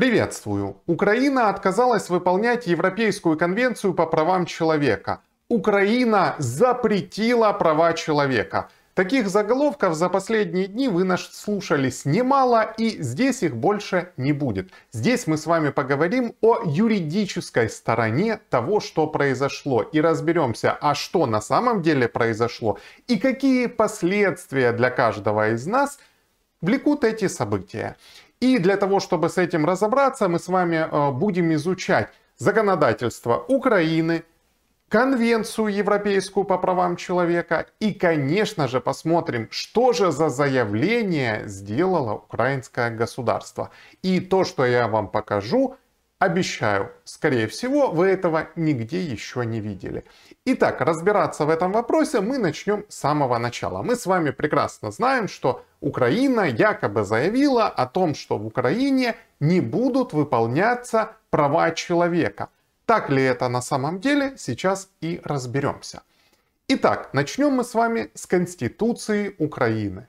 Приветствую! Украина отказалась выполнять Европейскую конвенцию по правам человека. Украина запретила права человека. Таких заголовков за последние дни вы нас слушались немало, и здесь их больше не будет. Здесь мы с вами поговорим о юридической стороне того, что произошло, и разберемся, а что на самом деле произошло, и какие последствия для каждого из нас влекут эти события. И для того, чтобы с этим разобраться, мы с вами э, будем изучать законодательство Украины, Конвенцию Европейскую по правам человека и, конечно же, посмотрим, что же за заявление сделало украинское государство. И то, что я вам покажу, Обещаю, скорее всего, вы этого нигде еще не видели. Итак, разбираться в этом вопросе мы начнем с самого начала. Мы с вами прекрасно знаем, что Украина якобы заявила о том, что в Украине не будут выполняться права человека. Так ли это на самом деле, сейчас и разберемся. Итак, начнем мы с вами с Конституции Украины.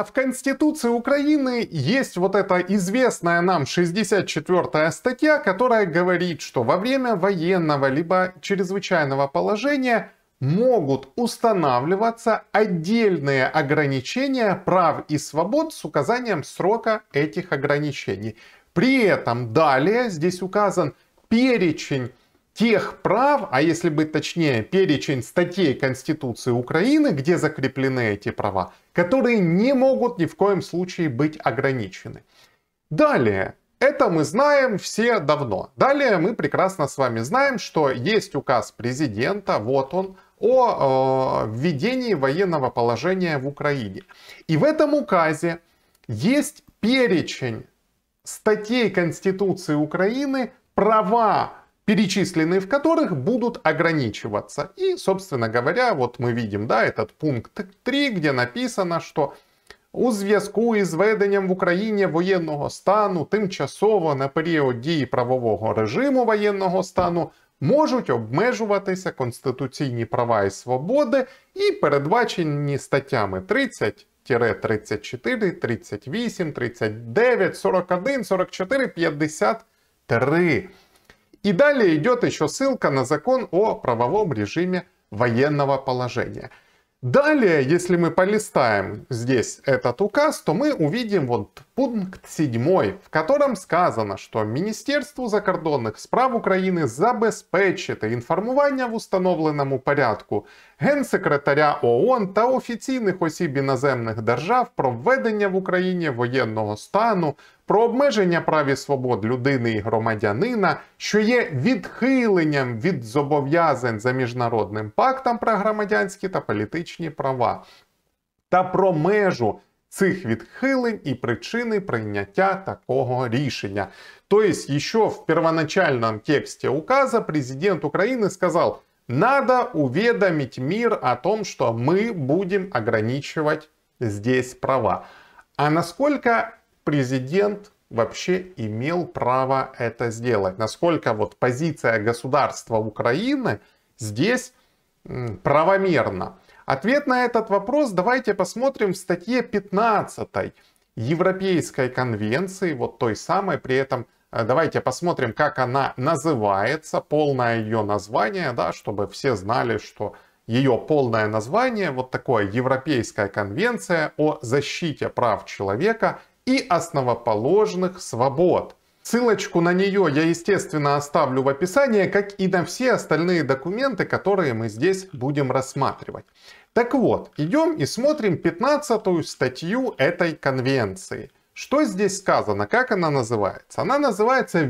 А в Конституции Украины есть вот эта известная нам 64-я статья, которая говорит, что во время военного либо чрезвычайного положения могут устанавливаться отдельные ограничения прав и свобод с указанием срока этих ограничений. При этом далее здесь указан перечень тех прав, а если быть точнее, перечень статей Конституции Украины, где закреплены эти права, которые не могут ни в коем случае быть ограничены. Далее, это мы знаем все давно. Далее мы прекрасно с вами знаем, что есть указ президента, вот он, о э, введении военного положения в Украине. И в этом указе есть перечень статей Конституции Украины, права перечисленные в которых будут ограничиваться. И, собственно говоря, вот мы видим, да, этот пункт 3, где написано, що у зв'язку із введенням в Україні воєнного стану тимчасово на період дії правового режиму воєнного стану можуть обмежуватися конституційні права і свободи і передбачені статтями 30. 34, 38, 39, 41, 44, 53. И далее идет еще ссылка на закон о правовом режиме военного положения. Далее, если мы полистаем здесь этот указ, то мы увидим вот пункт 7, в котором сказано, што міністерству закордонных справ Украіны забяспечыты інфармування в установленому порядку генсекретаря ООН та офіційних осіб іноземних держав про введення в Україні воєнного стану, про обмеження прав і свобод людини і громадянина, що є відхиленням від зобов'язань за міжнародним пактом про громадянські та політичні права, та про межу. цих відхилень и причины принятия такого решения. То есть еще в первоначальном тексте указа президент Украины сказал, надо уведомить мир о том, что мы будем ограничивать здесь права. А насколько президент вообще имел право это сделать? Насколько вот позиция государства Украины здесь правомерна? Ответ на этот вопрос давайте посмотрим в статье 15 Европейской конвенции, вот той самой, при этом э, давайте посмотрим, как она называется, полное ее название, да, чтобы все знали, что ее полное название, вот такое Европейская конвенция о защите прав человека и основоположных свобод. Ссылочку на нее я, естественно, оставлю в описании, как и на все остальные документы, которые мы здесь будем рассматривать. Так вот, идем и смотрим 15 статью этой конвенции. Что здесь сказано, как она называется? Она называется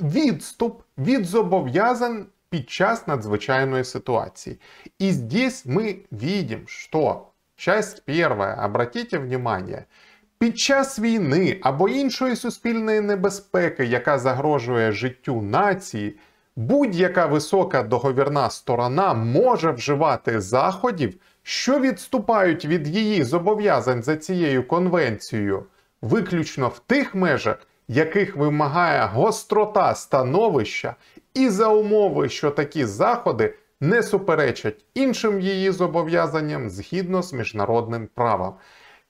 «Відступ вид зобов'язань під час надзвичайної ситуации». И здесь мы видим, что часть первая, обратите внимание – Під час війни або іншої суспільної небезпеки, яка загрожує життю нації, будь-яка висока договірна сторона може вживати заходів, що відступають від її зобов'язань за цією конвенцією, виключно в тих межах, яких вимагає гострота становища, і за умови, що такі заходи не суперечать іншим її зобов'язанням згідно з міжнародним правом.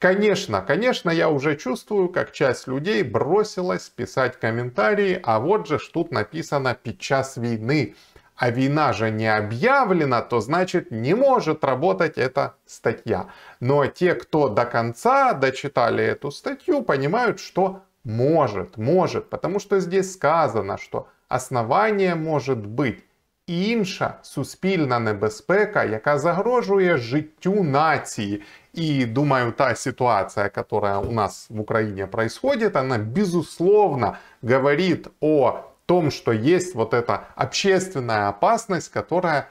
Конечно, конечно, я уже чувствую, как часть людей бросилась писать комментарии, а вот же ж тут написано «під час війны». А вина же не объявлена, то значит не может работать эта статья. Но те, кто до конца дочитали эту статью, понимают, что может, может, потому что здесь сказано, что основание может быть інша суспільна небезпека, яка загрожує життю нації. И думаю, та ситуация, которая у нас в Украине происходит, она безусловно говорит о том, что есть вот эта общественная опасность, которая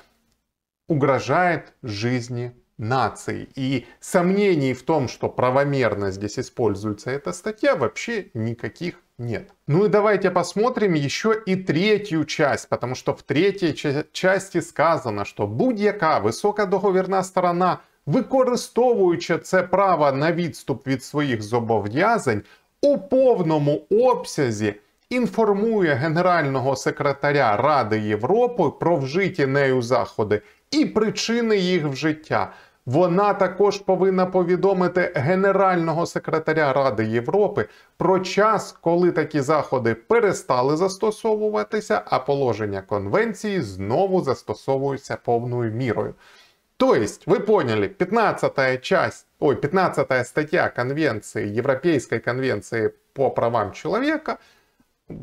угрожает жизни нации. И сомнений в том, что правомерно здесь используется эта статья, вообще никаких нет. Ну и давайте посмотрим еще и третью часть, потому что в третьей ча части сказано, що будь-яка високодоговірна сторона, використовуючи це право на відступ від своїх зобов'язань, у повному обсязі інформує Генерального секретаря Ради Європи про вжиті нею заходи і причини їх вжиття. Вона також повинна повідомити Генерального секретаря Ради Європи про час, коли такі заходи перестали застосовуватися, а положення конвенції знову застосовуються повною мірою. Тобто, ви поняли, 15 часть, ой, 15 стаття Конвенції Європейської конвенції по правам чоловіка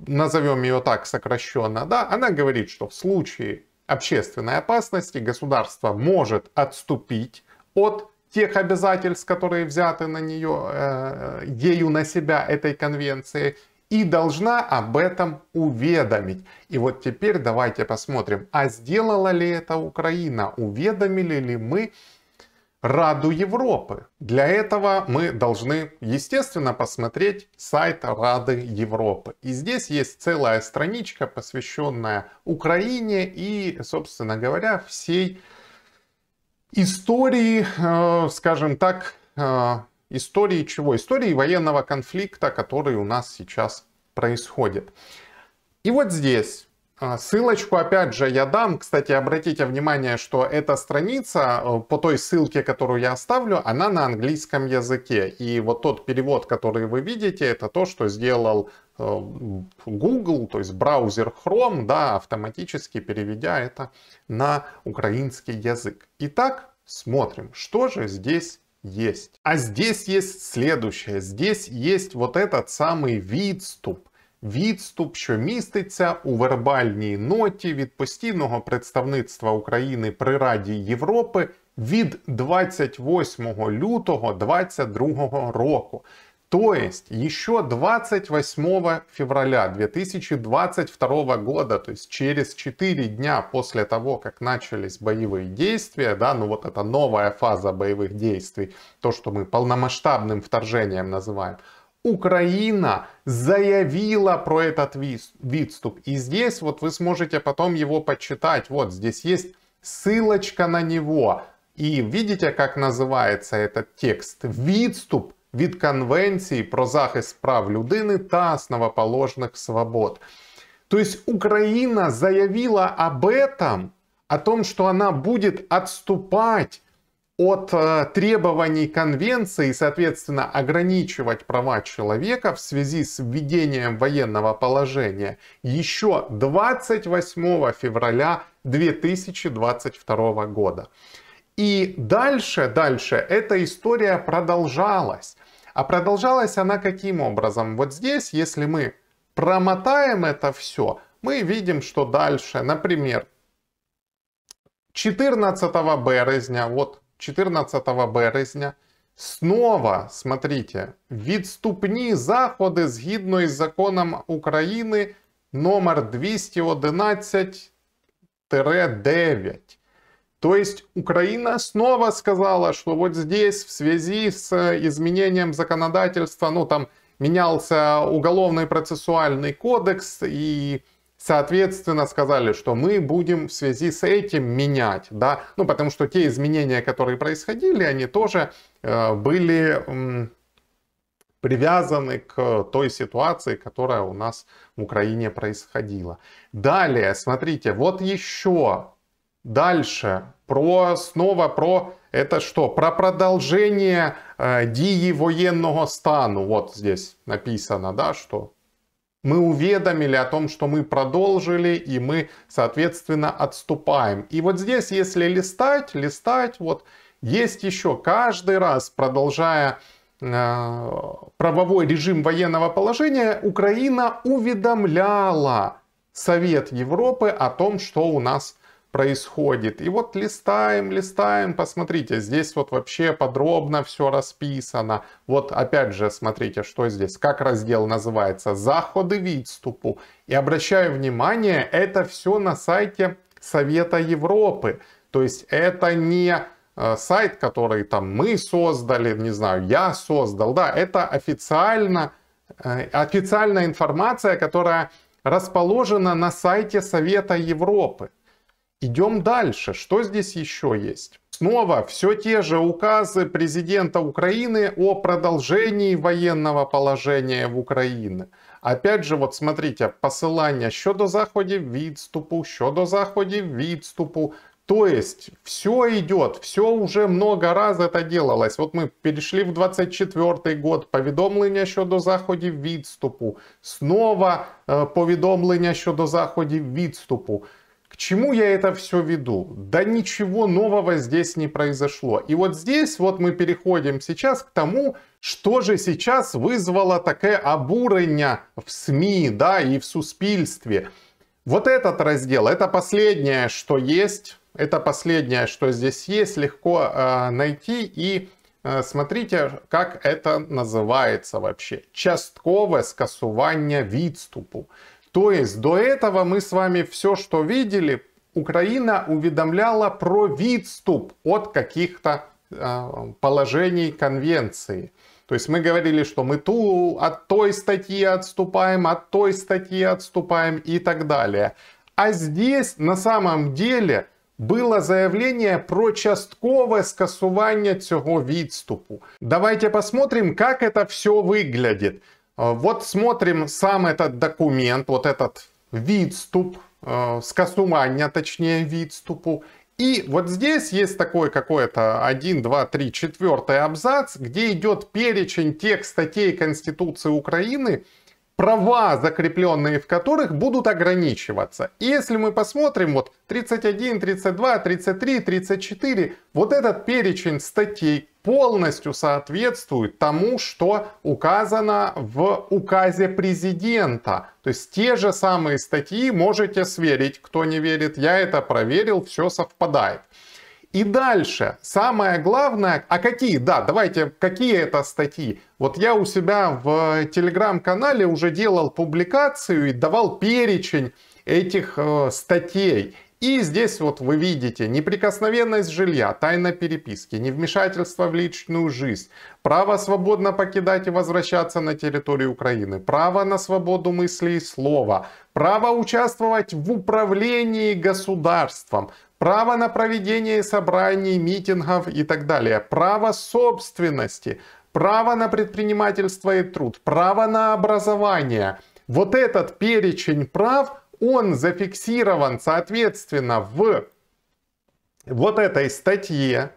назовем ее так сокращенно, да, она говорит, что в случае общественной опасности государство может отступить от тех обязательств, которые взяты на нее, э, ею на себя этой конвенции, и должна об этом уведомить. И вот теперь давайте посмотрим, а сделала ли это Украина, уведомили ли мы Раду Европы. Для этого мы должны, естественно, посмотреть сайт Рады Европы. И здесь есть целая страничка, посвященная Украине и, собственно говоря, всей Украине истории, э, скажем так, э, истории чего? Истории военного конфликта, который у нас сейчас происходит. И вот здесь э, Ссылочку опять же я дам. Кстати, обратите внимание, что эта страница по той ссылке, которую я оставлю, она на английском языке. И вот тот перевод, который вы видите, это то, что сделал Э, Google, то есть браузер Chrome, да, автоматически переведя это на украинский язык. Итак, смотрим, что же здесь есть. А здесь есть следующее. Здесь есть вот этот самый відступ. Відступ, що міститься у вербальній ноті від постійного представництва України при Раді Європи від 28 лютого 2022 року. То есть еще 28 февраля 2022 года, то есть через 4 дня после того, как начались боевые действия, да, ну вот это новая фаза боевых действий, то, что мы полномасштабным вторжением называем, Украина заявила про этот видступ. И здесь вот вы сможете потом его почитать. Вот здесь есть ссылочка на него. И видите, как называется этот текст? Видступ від Конвенції про захист прав людини та основоположних свобод. То есть Украина заявила об этом, о том, что она будет отступать от э, требований конвенции, соответственно, ограничивать права человека в связи с введением военного положения еще 28 февраля 2022 года. И дальше, дальше эта история продолжалась. А продолжалась она каким образом? Вот здесь, если мы промотаем это все, мы видим, что дальше, например, 14 березня, вот 14 березня, снова, смотрите, відступні заходи згідно із законом України номер 211 9 то есть Украина снова сказала, что вот здесь в связи с э, изменением законодательства, ну там менялся уголовный процессуальный кодекс и соответственно сказали, что мы будем в связи с этим менять, да, ну потому что те изменения, которые происходили, они тоже э, были э, привязаны к той ситуации, которая у нас в Украине происходила. Далее, смотрите, вот еще Дальше. Про снова про это что? Про продолжение э, дії военного стану. Вот здесь написано, да, что мы уведомили о том, что мы продолжили, и мы, соответственно, отступаем. И вот здесь, если листать, листать, вот есть еще каждый раз, продолжая э, правовой режим военного положения, Украина уведомляла Совет Европы о том, что у нас происходит происходит. И вот листаем, листаем, посмотрите, здесь вот вообще подробно все расписано. Вот опять же, смотрите, что здесь, как раздел называется, заходы відступу. И обращаю внимание, это все на сайте Совета Европы. То есть это не э, сайт, который там мы создали, не знаю, я создал, да, это официально, э, официальная информация, которая расположена на сайте Совета Европы. Идем дальше. Что здесь еще есть? Снова все те же указы президента Украины о продолжении военного положения в Украине. Опять же, вот смотрите, посылание, посилання щодо заходів відступу, щодо заходів відступу. То есть все идет, все уже много раз это делалось. Вот мы перешли в 24 год, повідомлення щодо заходів відступу, снова э, повідомлення щодо заходів відступу. К чему я это все веду? Да ничего нового здесь не произошло. И вот здесь вот мы переходим сейчас к тому, что же сейчас вызвало такое обурення в СМИ, да, и в суспільстві. Вот этот раздел, это последнее, что есть, это последнее, что здесь есть, легко э, найти и э, смотрите, как это называется вообще. Часткове скасування відступу. То есть до этого мы с вами все, что видели, Украина уведомляла про відступ от каких-то а, положений конвенции. То есть мы говорили, что мы ту от той статьи отступаем, от той статьи отступаем и так далее. А здесь на самом деле было заявление про частковое скасування цього відступу. Давайте посмотрим, как это все выглядит. А, вот смотрим сам этот документ, вот этот видступ а, с скасування, точнее, видступу, И вот здесь есть такой какой-то 1, 2, 3, 4 абзац, где идет перечень тех статей Конституции Украины, права, закрепленные в которых будут ограничиваться. И если мы посмотрим, вот 31, 32, 33, 34, вот этот перечень статей полностью соответствует тому, что указано в указе президента. То есть те же самые статьи можете сверить, кто не верит, я это проверил, все совпадает. И дальше, самое главное, а какие, да, давайте, какие это статьи? Вот я у себя в телеграм-канале уже делал публикацию и давал перечень этих э, статей. И здесь вот вы видите неприкосновенность жилья, тайна переписки, невмешательство в личную жизнь, право свободно покидать и возвращаться на территорию Украины, право на свободу мысли и слова, право участвовать в управлении государством, право на проведение собраний, митингов и так далее, право собственности, право на предпринимательство и труд, право на образование. Вот этот перечень прав – он зафиксирован, соответственно, в вот этой статье,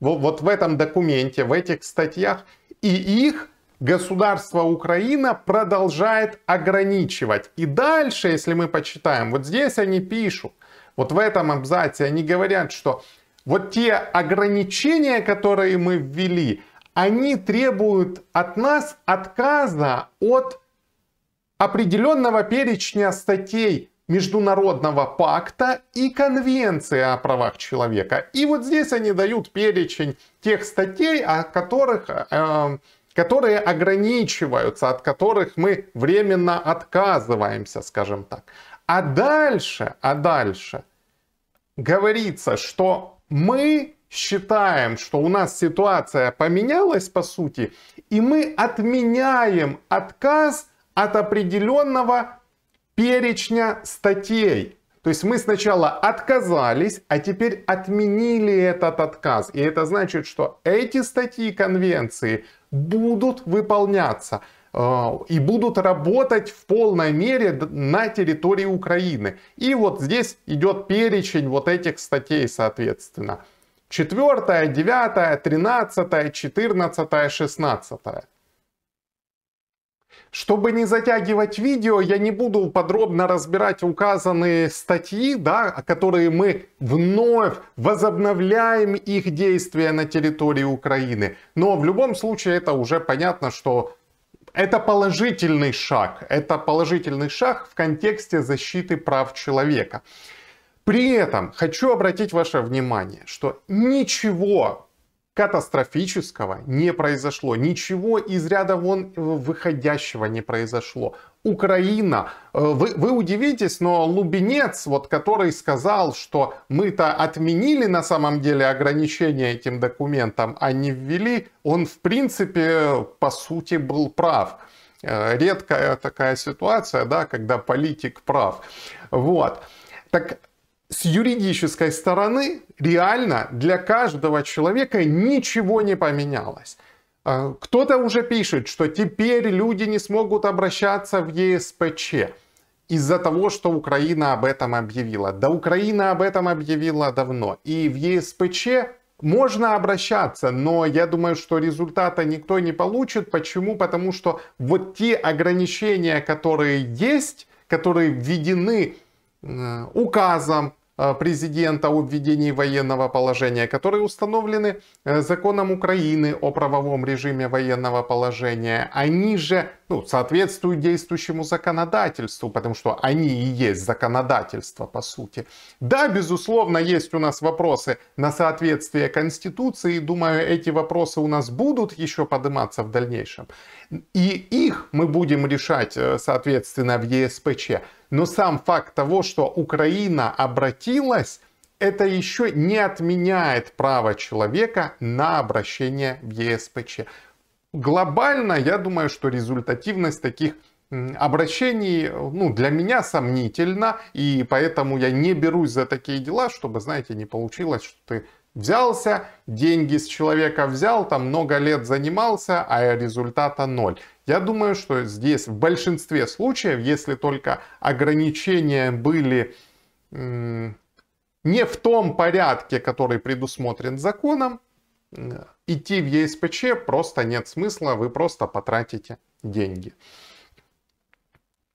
вот, вот в этом документе, в этих статьях, и их государство Украина продолжает ограничивать. И дальше, если мы почитаем, вот здесь они пишут, вот в этом абзаце они говорят, что вот те ограничения, которые мы ввели, они требуют от нас отказа от определенного перечня статей Международного пакта и Конвенции о правах человека. И вот здесь они дают перечень тех статей, о которых, э, которые ограничиваются, от которых мы временно отказываемся, скажем так. А дальше, а дальше говорится, что мы считаем, что у нас ситуация поменялась по сути, и мы отменяем отказ – от определенного перечня статей. То есть мы сначала отказались, а теперь отменили этот отказ. И это значит, что эти статьи конвенции будут выполняться э, и будут работать в полной мере на территории Украины. И вот здесь идет перечень вот этих статей, соответственно. 4, 9, 13, 14, 16. Чтобы не затягивать видео, я не буду подробно разбирать указанные статьи, да, которые мы вновь возобновляем их действия на территории Украины. Но в любом случае это уже понятно, что это положительный шаг. Это положительный шаг в контексте защиты прав человека. При этом хочу обратить ваше внимание, что ничего катастрофического не произошло, ничего из ряда вон э, выходящего не произошло. Украина, э, вы, вы удивитесь, но Лубинец, вот, который сказал, что мы-то отменили на самом деле ограничения этим документом, а не ввели, он в принципе, по сути, был прав э, редкая такая ситуация, да, когда политик прав. Вот. Так с юридической стороны реально для каждого человека ничего не поменялось. А, кто-то уже пишет, что теперь люди не смогут обращаться в ЕСПЧ из-за того, что Украина об этом объявила. Да Украина об этом объявила давно. И в ЕСПЧ можно обращаться, но я думаю, что результата никто не получит. Почему? Потому что вот те ограничения, которые есть, которые введены э, указом, Э, президента о введении военного положения, которые установлены э, законом Украины о правовом режиме военного положения, они же ну, соответствуют действующему законодательству, потому что они и есть законодательство по сути. Да, безусловно, есть у нас вопросы на соответствие Конституции, думаю, эти вопросы у нас будут еще подниматься в дальнейшем, и их мы будем решать, э, соответственно, в ЕСПЧ. Но сам факт того, что Украина обратилась, это еще не отменяет право человека на обращение в ЕСПЧ. Глобально, я думаю, что результативность таких обращений ну, для меня сомнительна, и поэтому я не берусь за такие дела, чтобы, знаете, не получилось, что ты Взялся, деньги с человека взял, там много лет занимался, а результата ноль. Я думаю, что здесь в большинстве случаев, если только ограничения были не в том порядке, который предусмотрен законом, э, идти в ЕСПЧ просто нет смысла, вы просто потратите деньги.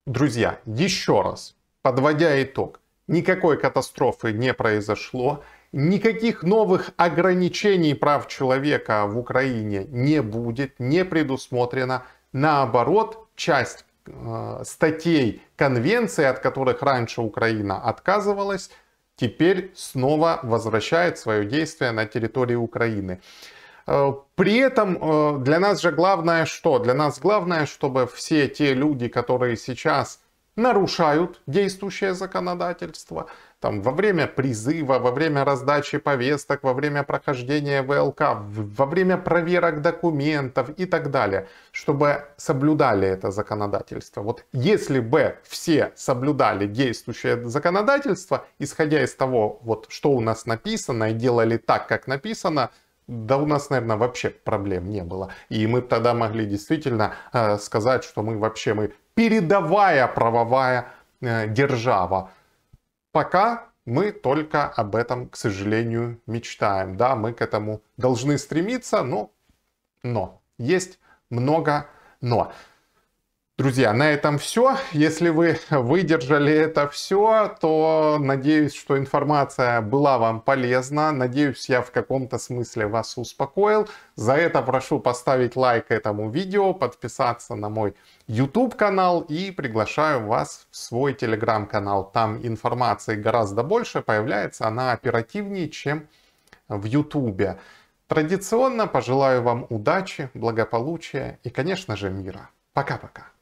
Друзья, еще раз, подводя итог, никакой катастрофы не произошло. Никаких новых ограничений прав человека в Украине не будет, не предусмотрено. Наоборот, часть э, статей конвенции, от которых раньше Украина отказывалась, теперь снова возвращает свое действие на территории Украины. Э, при этом э, для нас же главное что? Для нас главное, чтобы все те люди, которые сейчас нарушают действующее законодательство. Там, во время призыва, во время раздачи повесток, во время прохождения ВЛК, во время проверок документов и так далее, чтобы соблюдали это законодательство. Вот если бы все соблюдали действующее законодательство, исходя из того, вот, что у нас написано, и делали так, как написано, да у нас, наверное, вообще проблем не было. И мы тогда могли действительно э, сказать, что мы вообще мы передовая правовая э, держава. Пока мы только об этом, к сожалению, мечтаем. Да, мы к этому должны стремиться, но, но есть много но. Друзья, на этом все. Если вы выдержали это все, то надеюсь, что информация была вам полезна. Надеюсь, я в каком-то смысле вас успокоил. За это прошу поставить лайк этому видео, подписаться на мой YouTube канал и приглашаю вас в свой Telegram канал. Там информации гораздо больше, появляется она оперативнее, чем в YouTube. Традиционно пожелаю вам удачи, благополучия и, конечно же, мира. Пока-пока.